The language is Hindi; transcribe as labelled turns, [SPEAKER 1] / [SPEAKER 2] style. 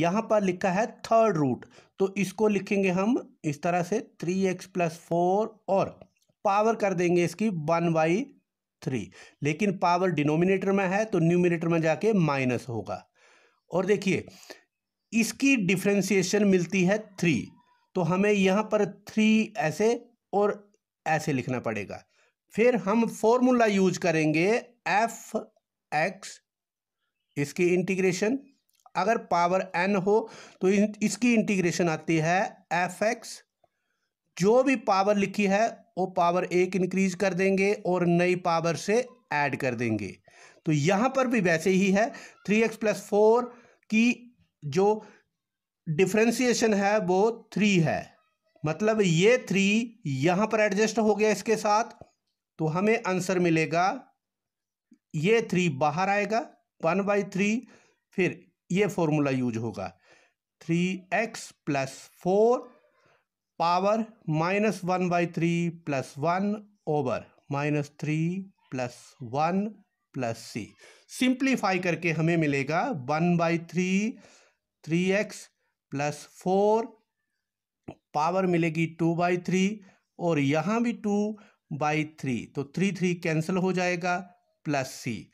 [SPEAKER 1] यहाँ पर लिखा है थर्ड रूट तो इसको लिखेंगे हम इस तरह से थ्री एक्स प्लस फोर और पावर कर देंगे इसकी वन बाई थ्री लेकिन पावर डिनोमिनेटर में है तो न्यूमिनेटर में जाके माइनस होगा और देखिए इसकी डिफ्रेंसिएशन मिलती है थ्री तो हमें यहाँ पर थ्री ऐसे और ऐसे लिखना पड़ेगा फिर हम फॉर्मूला यूज करेंगे एफ एक्स इसकी इंटीग्रेशन अगर पावर एन हो तो इसकी इंटीग्रेशन आती है एफ एक्स जो भी पावर लिखी है वो पावर एक इंक्रीज कर देंगे और नई पावर से ऐड कर देंगे तो यहाँ पर भी वैसे ही है थ्री एक्स प्लस फोर की जो डिफ्रेंसीशन है वो थ्री है मतलब ये थ्री यहाँ पर एडजस्ट हो गया इसके साथ तो हमें आंसर मिलेगा ये थ्री बाहर आएगा वन बाई थ्री फिर ये फॉर्मूला यूज होगा three x plus four power minus one by three plus one over minus three plus one plus C simplify करके हमें मिलेगा one by three three x plus four power मिलेगी टू बाई थ्री और यहाँ भी टू बाई थ्री तो थ्री थ्री कैंसिल हो जाएगा प्लस सी